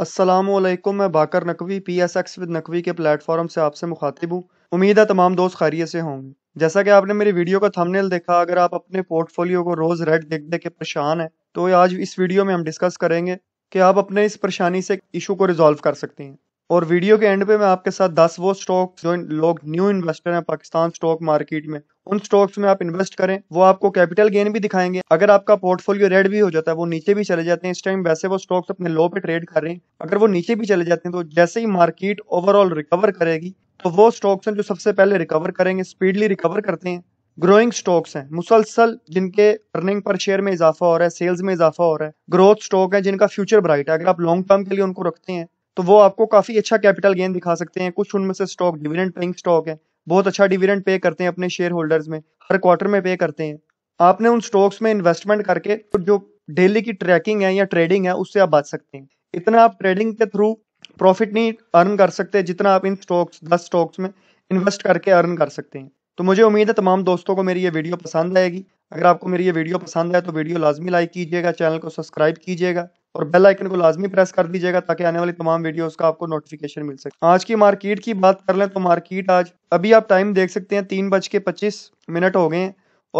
असलम मैं Baqar Naqvi P S X with Naqvi के platform से आपसे मुखातिब हूँ उम्मीद है तमाम दोस्त खैरियत से होंगे जैसा कि आपने मेरी वीडियो का थंबनेल देखा अगर आप अपने पोर्टफोलियो को रोज़ रेड देख देख के परेशान हैं तो आज इस वीडियो में हम डिस्कस करेंगे कि आप अपने इस परेशानी से इशू को रिजॉल्व कर सकते हैं और वीडियो के एंड पे मैं आपके साथ दस वो स्टॉक्स जो लोग न्यू इन्वेस्टर हैं पाकिस्तान स्टॉक मार्केट में उन स्टॉक्स में आप इन्वेस्ट करें वो आपको कैपिटल गेन भी दिखाएंगे अगर आपका पोर्टफोलियो रेड भी हो जाता है वो नीचे भी चले जाते हैं इस टाइम वैसे वो स्टॉक्स अपने लो पे ट्रेड कर रहे हैं अगर वो नीचे भी चले जाते हैं तो जैसे ही मार्केट ओवरऑल रिकवर करेगी तो वो स्टॉक्स हैं जो सबसे पहले रिकवर करेंगे स्पीडली रिकवर करते हैं ग्रोइंग स्टॉक्स हैं मुसलसल जिनके अर्निंग पर शेयर में इजाफा हो रहा है सेल्स में इजाफा हो रहा है ग्रोथ स्टॉक है जिनका फ्यूचर ब्राइट है अगर आप लॉन्ग टर्म के लिए उनको रखते हैं तो वो आपको काफ़ी अच्छा कैपिटल गेन दिखा सकते हैं कुछ उनमें से स्टॉक डिविडेंड पेइंग स्टॉक है बहुत अच्छा डिविडेंड पे करते हैं अपने शेयर होल्डर्स में हर क्वार्टर में पे करते हैं आपने उन स्टॉक्स में इन्वेस्टमेंट करके तो जो डेली की ट्रैकिंग है या ट्रेडिंग है उससे आप बच सकते हैं इतना आप ट्रेडिंग के थ्रू प्रॉफिट नहीं अर्न कर सकते जितना आप इन स्टॉक्स दस स्टॉक्स में इन्वेस्ट करके अर्न कर सकते हैं तो मुझे उम्मीद है तमाम दोस्तों को मेरी ये वीडियो पसंद आएगी अगर आपको मेरी ये वीडियो पसंद आए तो वीडियो लाजमी लाइक कीजिएगा चैनल को सब्सक्राइब कीजिएगा और बेल आइकन को लाजमी प्रेस कर दीजिएगा ताकि आने वाली तमाम वीडियोस का आपको नोटिफिकेशन मिल सके आज की मार्केट की बात कर लें तो मार्केट आज अभी आप टाइम देख सकते हैं तीन बज के पच्चीस मिनट हो गए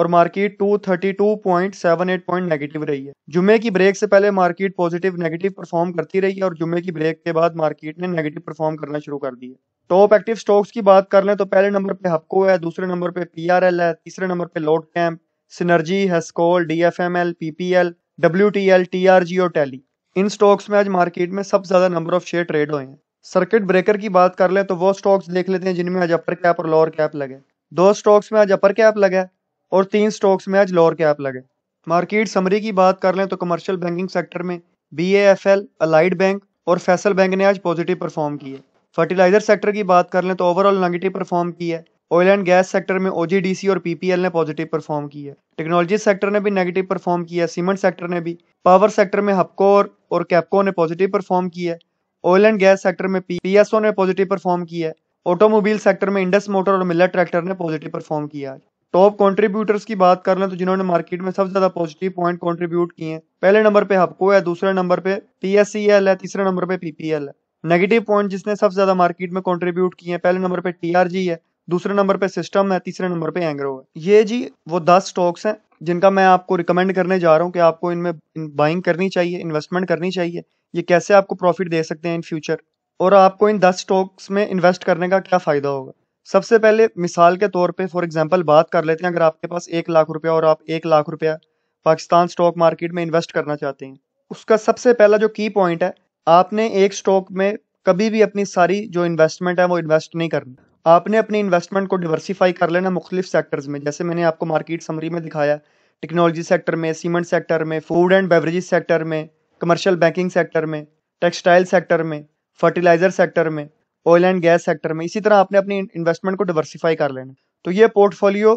और market two thirty two point seven eight point negative रही है जुमे की ब्रेक से पहले मार्केट पॉजिटिव नेगेटिव परफॉर्म करती रही है और जुमे की ब्रेक के बाद मार्केट ने नेगेटिव परफॉर्म करना शुरू कर दिया टॉप एक्टिव स्टॉक्स की बात कर लें तो पहले नंबर पे हपको है दूसरे नंबर पे पी है तीसरे नंबर पे लोड कैम्प synergy Hascol L PPL W T L T R G और टैली इन स्टॉक्स में आज मार्केट में सबसे ज्यादा नंबर ऑफ शेयर ट्रेड हुए हैं सर्किट ब्रेकर की बात कर ले तो वो स्टॉक्स देख लेते हैं जिनमें आज अपर कैप और लोअर कैप लगे दो स्टॉक्स में आज अपर कैप लगा और तीन स्टॉक्स में आज लोअर कैप लगे मार्केट समरी की बात कर लें तो कमर्शियल बैंकिंग सेक्टर में B F L allied bank और फैसल बैंक ने आज पॉजिटिव परफॉर्म किया फर्टिलाइजर सेक्टर की बात कर लें तो ओवरऑल नेगेटिव परफॉर्म किया ऑयल एंड गैस सेक्टर में ओजीडीसी और पीपीएल ने पॉजिटिव परफॉर्म किया टेक्नोलॉजी सेक्टर ने भी नेगेटिव परफॉर्म किया सीमेंट सेक्टर ने भी पावर सेक्टर में हपको और, और कैपको ने पॉजिटिव परफॉर्म किया ऑयल एंड गैस सेक्टर में पीएसओ ने पॉजिटिव परफॉर्म किया ऑटोमोबाइल सेक्टर में इंडस मोटर और मिलर ट्रैक्टर ने पॉजिटिव परफॉर्म किया टॉप कंट्रीब्यूटर्स की बात कर लें तो जिन्होंने मार्केट में सबसे ज्यादा पॉजिटिव पॉइंट कंट्रीब्यूट किए हैं पहले नंबर पे हपको है दूसरे नंबर पे पीएससीएल e है तीसरे नंबर पे पीपीएल है नेगेटिव पॉइंट जिसने सबसे ज्यादा मार्केट में कंट्रीब्यूट किए हैं पहले नंबर पे टीआरजी है दूसरे नंबर पे सिस्टम है तीसरे नंबर पे एंग्रो है ये जी वो दस स्टॉक्स हैं जिनका मैं आपको रिकमेंड करने जा रहा हूँ कि आपको इनमें बाइंग करनी चाहिए इन्वेस्टमेंट करनी चाहिए ये कैसे आपको प्रॉफिट दे सकते हैं इन फ्यूचर और आपको इन दस स्टॉक्स में इन्वेस्ट करने का क्या फ़ायदा होगा सबसे पहले मिसाल के तौर पे फॉर एग्जांपल बात कर लेते हैं अगर आपके पास एक लाख रुपया और आप एक लाख रुपया पाकिस्तान स्टॉक मार्केट में इन्वेस्ट करना चाहते हैं उसका सबसे पहला जो की पॉइंट है आपने एक स्टॉक में कभी भी अपनी सारी जो इन्वेस्टमेंट है वो इन्वेस्ट नहीं करना आपने अपने इन्वेस्टमेंट को डिवर्सीफाई कर लेना मुख्तलिफ सेक्टर्स में जैसे मैंने आपको मार्केट समरी में दिखाया टेक्नोलॉजी सेक्टर में सीमेंट सेक्टर में फूड एंड बेवरेज सेक्टर में कमर्शियल बैंकिंग सेक्टर में टेक्सटाइल सेक्टर में फर्टिलाइजर सेक्टर में ऑयल एंड गैस सेक्टर में इसी तरह आपने अपने इन्वेस्टमेंट को डिवर्सीफाई कर लेना तो ये पोर्टफोलियो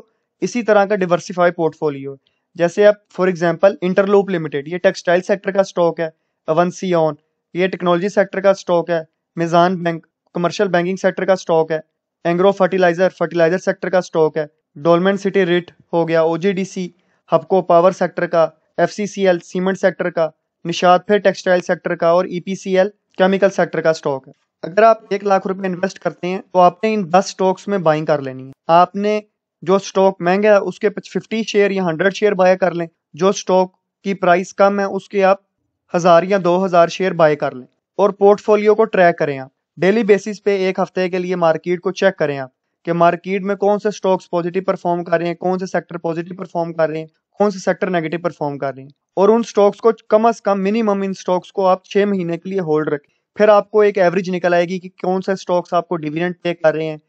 इसी तरह का डिवर्सीफाई पोर्टफोलियो जैसे आप फॉर एग्जाम्पल इंटरलूप लिमिटेड ये टेक्सटाइल सेक्टर का स्टॉक है अवंसी ऑन ये टेक्नोलॉजी सेक्टर का स्टॉक है Meezan bank commercial banking sector का स्टॉक है एंग्रो फर्टिलाइजर फर्टिलाइजर सेक्टर का स्टॉक है डोलमेंट सिटी रिट हो गया ओजीडीसी हबको पावर सेक्टर का एल सीमेंट सेक्टर का निशाद फिर टेक्सटाइल सेक्टर का और ईपीसीएल केमिकल सेक्टर का स्टॉक है अगर आप एक लाख रुपए इन्वेस्ट करते हैं तो आपने इन दस स्टॉक्स में बाइंग कर लेनी है आपने जो स्टॉक महंगा है उसके फिफ्टी शेयर या हंड्रेड शेयर बाय कर लें जो स्टॉक की प्राइस कम है उसके आप हज़ार या दो हज़ार शेयर बाय कर लें और पोर्टफोलियो को ट्रैक करें आप डेली बेसिस पे एक हफ्ते के लिए मार्केट को चेक करें आप कि मार्केट में कौन से स्टॉक्स पॉजिटिव परफॉर्म कर रहे हैं कौन से सेक्टर पॉजिटिव परफॉर्म कर रहे हैं कौन से सेक्टर नेगेटिव परफॉर्म कर रहे हैं और उन स्टॉक्स को कम अज कम मिनिमम इन स्टॉक्स को आप छः महीने के लिए होल्ड रखें फिर आपको एक एवरेज निकल आएगी कि कौन से स्टॉक्स आपको डिविडेंड पे कर रहे हैं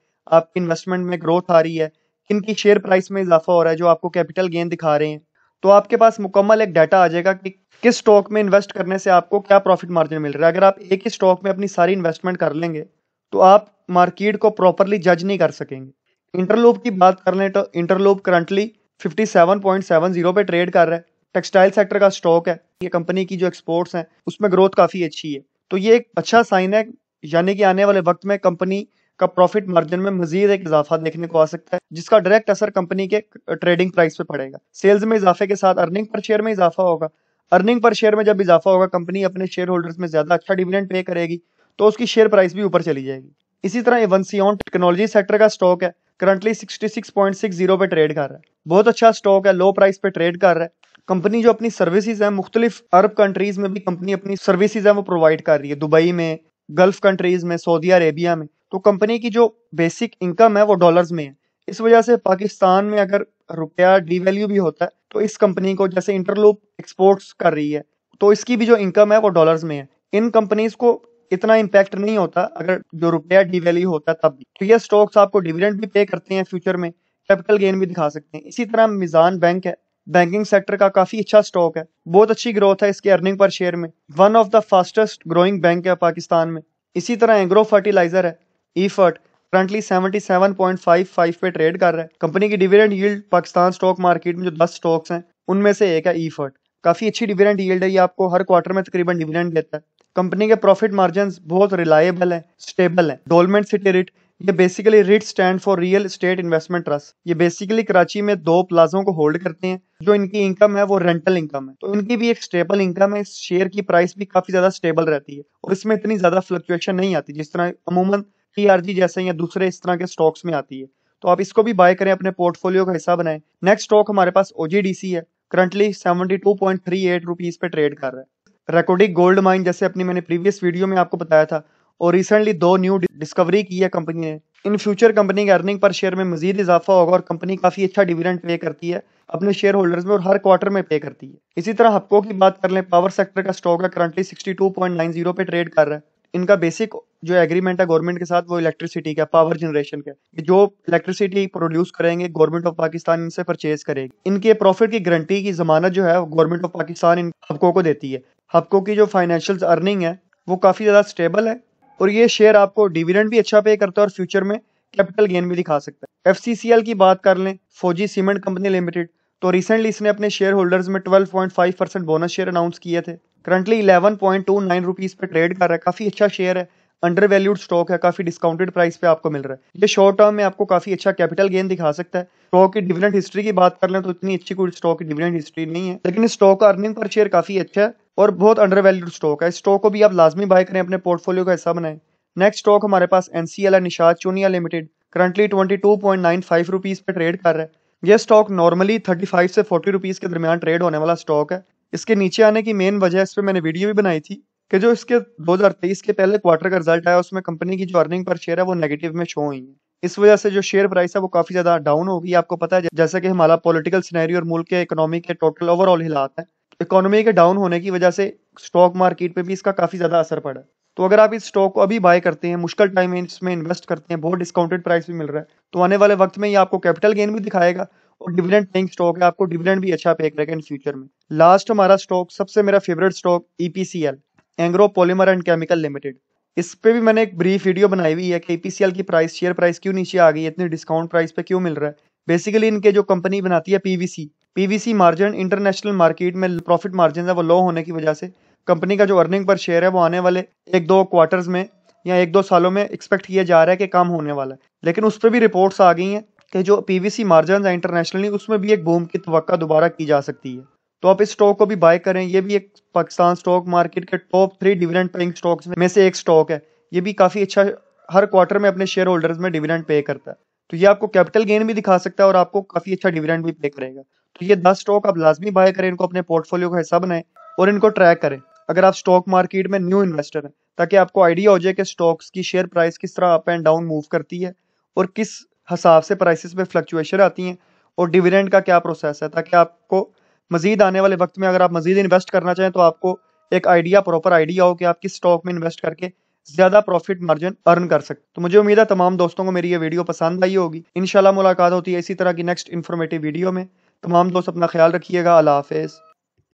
आपकी इन्वेस्टमेंट में ग्रोथ आ रही है किन शेयर प्राइस में इजाफा हो रहा है जो आपको कैपिटल गेन दिखा रहे हैं तो आपके पास मुकम्मल एक डाटा आ जाएगा कि किस स्टॉक में इन्वेस्ट करने से आपको क्या प्रॉफिट मार्जिन मिल रहा है अगर आप एक ही स्टॉक में अपनी सारी इन्वेस्टमेंट कर लेंगे तो आप मार्केट को प्रॉपरली जज नहीं कर सकेंगे इंटरलोप की बात कर लें तो इंटरलोप करंटली 57.70 पे ट्रेड कर रहा है टेक्सटाइल सेक्टर का स्टॉक है ये कंपनी की जो एक्सपोर्ट्स हैं उसमें ग्रोथ काफ़ी अच्छी है तो ये एक अच्छा साइन है यानी कि आने वाले वक्त में कंपनी का प्रॉफिट मार्जिन में मजीद एक इजाफा देखने को आ सकता है जिसका डायरेक्ट असर कंपनी के ट्रेडिंग uh, प्राइस पे पड़ेगा सेल्स में इजाफे के साथ अर्निंग पर शेयर में इजाफा होगा अर्निंग पर शेयर में जब इजाफा होगा कंपनी अपने शेयर होल्डर्स में ज्यादा अच्छा डिविडेंड पे करेगी तो उसकी शेयर प्राइस भी ऊपर चली जाएगी इसी तरह एवंसियॉन टेक्नोलॉजी सेक्टर का स्टॉक है करंटली 66.60 पे ट्रेड कर रहा है बहुत अच्छा स्टॉक है लो प्राइस पे ट्रेड कर रहा है कंपनी जो अपनी सर्विसेज है मुख्तलिफ अरब कंट्रीज में भी कंपनी अपनी सर्विसेज है वो प्रोवाइड कर रही है दुबई में गल्फ कंट्रीज में सऊदी अरेबिया में तो कंपनी की जो बेसिक इनकम है वो डॉलर्स में है इस वजह से पाकिस्तान में अगर रुपया डीवैल्यू भी होता है तो इस कंपनी को जैसे इंटरलूप एक्सपोर्ट्स कर रही है तो इसकी भी जो इनकम है वो डॉलर्स में है इन कंपनीज को इतना इम्पैक्ट नहीं होता अगर जो रुपया डीवैल्यू होता है तब भी तो ये स्टॉक्स आपको डिविडेंड भी पे करते हैं फ्यूचर में कैपिटल गेन भी दिखा सकते हैं इसी तरह मिजान बैंक है बैंकिंग सेक्टर का काफी अच्छा स्टॉक है बहुत अच्छी ग्रोथ है इसके अर्निंग पर शेयर में one of the fastest growing bank है पाकिस्तान में इसी तरह एग्रो फर्टिलाइजर है ईफर्ट करंटली 77.55 पे ट्रेड कर रहा है कंपनी की dividend yield Pakistan stock market में जो 10 स्टॉक्स हैं उनमें से एक है ईफर्ट e e काफ़ी अच्छी डिविडेंड यील्ड है ये आपको हर क्वार्टर में तकरीबन डिविडेंड देता है कंपनी के प्रॉफिट मार्जिन बहुत रिलायबल है स्टेबल है डोलमेंट सिटी रिट ये basically REIT stand for real estate investment trust ये बेसिकली कराची में दो प्लाजों को होल्ड करते हैं जो इनकी इनकम है वो रेंटल इनकम है तो इनकी भी एक स्टेबल इनकम है शेयर की प्राइस भी काफी ज्यादा स्टेबल रहती है और इसमें इतनी ज्यादा फ्लक्चुएशन नहीं आती जिस तरह अमूमन टीआरजी जैसे या दूसरे इस तरह के स्टॉक्स में आती है तो आप इसको भी बाय करें अपने पोर्टफोलियो का हिस्सा बनाए नेक्स्ट स्टॉक हमारे पास ओजीडीसी है currently seventy two point three eight rupees पे ट्रेड कर रहा है रेकोडिक गोल्ड माइन जैसे अपनी मैंने प्रीवियस वीडियो में आपको बताया था और रिसेंटली दो न्यू डिस्कवरी की है कंपनी ने इन फ्यूचर कंपनी की अर्निंग पर शेयर में मजीद इजाफा होगा और कंपनी काफी अच्छा डिविडेंड पे करती है अपने शेयर होल्डर्स में और हर क्वार्टर में पे करती है इसी तरह हपको की बात कर लें पावर सेक्टर का स्टॉक है करंटली 62.90 पे ट्रेड कर रहा है इनका बेसिक जो एग्रीमेंट है गवर्नमेंट के साथ वो इलेक्ट्रिसिटी का पावर जनरेशन का जो इलेक्ट्रिसिटी प्रोड्यूस करेंगे गवर्नमेंट ऑफ पाकिस्तान इनसे परचेज करेगी इनके प्रॉफिट की गारंटी की जमानत जो है गवर्नमेंट ऑफ पाकिस्तान इन हबको को देती है हबकों की जो फाइनेंशियल अर्निंग है वो काफ़ी ज़्यादा स्टेबल है और ये शेयर आपको डिविडेंड भी अच्छा पे करता है और फ्यूचर में कैपिटल गेन भी दिखा सकता है एफ की बात कर लें फौजी सीमेंट कंपनी लिमिटेड तो रिसेंटली इसने अपने शेयर होल्डर्स में 12.5 परसेंट बोनस शेयर अनाउंस किए थे currently eleven point two nine rupees पे ट्रेड कर रहा है काफी अच्छा शेयर है अंडर वैल्यूड स्टॉक है काफी डिस्काउंटेड प्राइस पे आपको मिल रहा है ये शॉर्ट टर्म में आपको काफी अच्छा कैपिटल गेन दिखा सकता है स्टॉक की डिविडेंट हिस्ट्री की बात कर लें तो इतनी अच्छी कोई स्टॉक की डिविडेंट हिस्ट्री नहीं है लेकिन इस स्टॉक का अर्निंग पर शेयर काफी अच्छा है और बहुत अंडर वैल्यूड स्टॉक है स्टॉक को भी आप लाजमी बाय करें अपने पोर्टफोलियो का हिस्सा बनाए नेक्स्ट स्टॉक हमारे पास एनसीएल है Nishat Chunian limited currently twenty two point nine five rupees पे ट्रेड कर रहा है यह स्टॉक नॉर्मली थर्टी फाइव से फोर्टी रुपीज के दरमियान ट्रेड होने वाला स्टॉक है इसके नीचे आने की मेन वजह इस पर मैंने वीडियो भी बनाई थी कि जो इसके 2023 के पहले क्वार्टर का रिजल्ट आया उसमें कंपनी की जो अर्निंग पर शेयर है वो नेगेटिव में शो हुई है इस वजह से जो शेयर प्राइस है वो काफी ज्यादा डाउन हो गई आपको पता है जैसे कि हमारा पॉलिटिकल सिनेरियो और मुल्क के इकोनॉमी के टोटल ओवरऑल हिलात है इकोनॉमी के डाउन होने की वजह से स्टॉक मार्केट पे भी इसका काफी ज्यादा असर पड़ा तो अगर आप इस स्टॉक को अभी बाय करते हैं मुश्किल टाइम में इसमें इन्वेस्ट करते हैं बहुत डिस्काउंटेड प्राइस भी मिल रहा है तो आने वाले वक्त में ये आपको कैपिटल गेन भी दिखाएगा और डिविडेंड पेइंग स्टॉक है आपको डिविडेंड भी अच्छा पे करेगा इन फ्यूचर में लास्ट हमारा स्टॉक सबसे मेरा favourite stock EPCL Engro polymer and chemical limited इस पे भी मैंने एक ब्रीफ वीडियो बनाई हुई है कि ईपीसीएल e की प्राइस शेयर प्राइस क्यों नीचे आ गई इतनी डिस्काउंट प्राइस पे क्यों मिल रहा है बेसिकली इनके जो कंपनी बनाती है PVC PVC margin international market में प्रॉफिट मार्जिन है वो लो होने की वजह से कंपनी का जो अर्निंग पर शेयर है वो आने वाले एक दो क्वार्टर्स में या एक दो सालों में एक्सपेक्ट किया जा रहा है कि कम होने वाला है लेकिन उस पर भी रिपोर्ट्स आ गई हैं कि जो पीवीसी मार्जिन है इंटरनेशनली उसमें भी एक बूम की तो दोबारा की जा सकती है तो आप इस स्टॉक को भी बाय करें ये भी एक पाकिस्तान स्टॉक मार्केट के top three dividend paying stocks में से एक स्टॉक है ये भी काफ़ी अच्छा हर क्वार्टर में अपने शेयर होल्डर्स में डिविडेंड पे करता है तो ये आपको कैपिटल गेन भी दिखा सकता है और आपको काफ़ी अच्छा डिविडेंड भी पे करेगा तो ये दस स्टॉक आप लाजमी बाय करें इनको अपने पोर्टफोलियो का हिस्सा बनाए और इनको ट्रैक करें अगर आप स्टॉक मार्केट में न्यू इन्वेस्टर हैं ताकि आपको आइडिया हो जाए कि स्टॉक्स की शेयर प्राइस किस तरह अप एंड डाउन मूव करती है और किस हिसाब से प्राइसेस में फ्लक्चुएशन आती हैं और डिविडेंड का क्या प्रोसेस है ताकि आपको मजीद आने वाले वक्त में अगर आप मजीद इन्वेस्ट करना चाहें तो आपको एक आइडिया प्रॉपर आइडिया हो कि आप किस स्टॉक में इन्वेस्ट करके ज्यादा प्रॉफिट मार्जिन अर्न कर सकते तो मुझे उम्मीद है तमाम दोस्तों को मेरी ये वीडियो पसंद आई होगी इनशाला मुलाकात होती है इसी तरह की नेक्स्ट इन्फॉर्मेटिव वीडियो में तमाम दोस्त अपना ख्याल रखिएगा अल्लाह हाफिज़